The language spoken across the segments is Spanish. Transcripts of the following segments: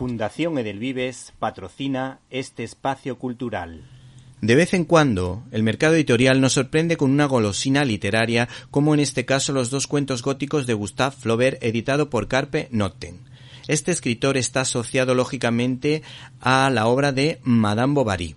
Fundación Edelvives patrocina este espacio cultural. De vez en cuando, el mercado editorial nos sorprende con una golosina literaria, como en este caso los dos cuentos góticos de Gustave Flaubert editado por Carpe Noten. Este escritor está asociado lógicamente a la obra de Madame Bovary,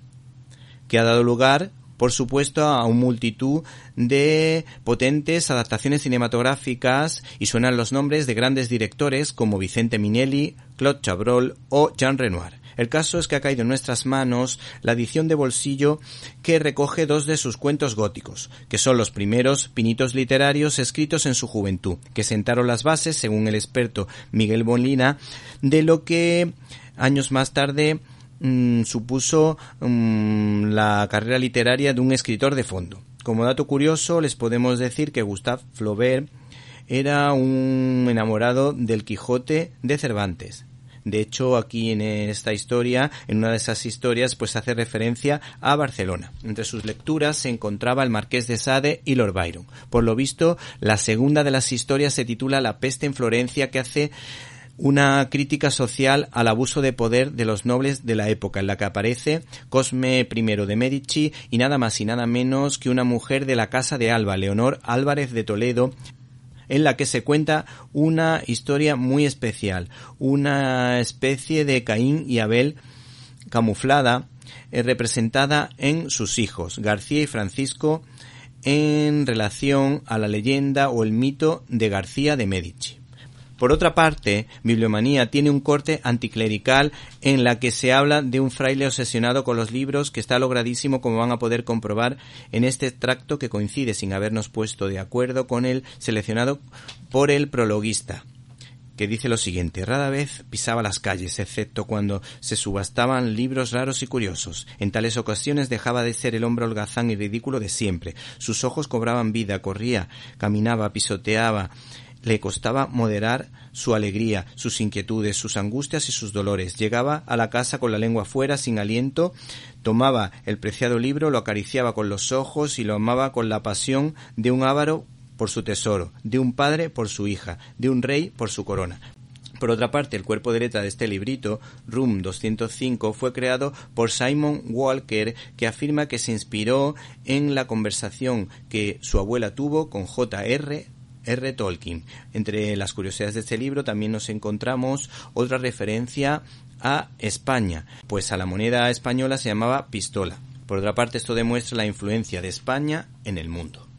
que ha dado lugar por supuesto, a un multitud de potentes adaptaciones cinematográficas y suenan los nombres de grandes directores como Vicente Minelli, Claude Chabrol o Jean Renoir. El caso es que ha caído en nuestras manos la edición de bolsillo que recoge dos de sus cuentos góticos, que son los primeros pinitos literarios escritos en su juventud, que sentaron las bases, según el experto Miguel Molina, de lo que años más tarde Mm, supuso mm, la carrera literaria de un escritor de fondo. Como dato curioso, les podemos decir que Gustave Flaubert era un enamorado del Quijote de Cervantes. De hecho, aquí en esta historia, en una de esas historias, pues hace referencia a Barcelona. Entre sus lecturas se encontraba el Marqués de Sade y Lord Byron. Por lo visto, la segunda de las historias se titula La peste en Florencia, que hace una crítica social al abuso de poder de los nobles de la época en la que aparece Cosme I de Medici y nada más y nada menos que una mujer de la casa de Alba, Leonor Álvarez de Toledo, en la que se cuenta una historia muy especial, una especie de Caín y Abel camuflada, eh, representada en sus hijos, García y Francisco, en relación a la leyenda o el mito de García de Medici. Por otra parte, Bibliomanía tiene un corte anticlerical en la que se habla de un fraile obsesionado con los libros que está logradísimo como van a poder comprobar en este extracto que coincide sin habernos puesto de acuerdo con el seleccionado por el prologuista que dice lo siguiente, rara vez pisaba las calles, excepto cuando se subastaban libros raros y curiosos. En tales ocasiones dejaba de ser el hombre holgazán y ridículo de siempre. Sus ojos cobraban vida, corría, caminaba, pisoteaba, le costaba moderar su alegría, sus inquietudes, sus angustias y sus dolores. Llegaba a la casa con la lengua fuera, sin aliento, tomaba el preciado libro, lo acariciaba con los ojos y lo amaba con la pasión de un ávaro por su tesoro, de un padre por su hija, de un rey por su corona. Por otra parte, el cuerpo de letra de este librito, Room 205, fue creado por Simon Walker, que afirma que se inspiró en la conversación que su abuela tuvo con J.R. R. Tolkien. Entre las curiosidades de este libro también nos encontramos otra referencia a España, pues a la moneda española se llamaba pistola. Por otra parte, esto demuestra la influencia de España en el mundo.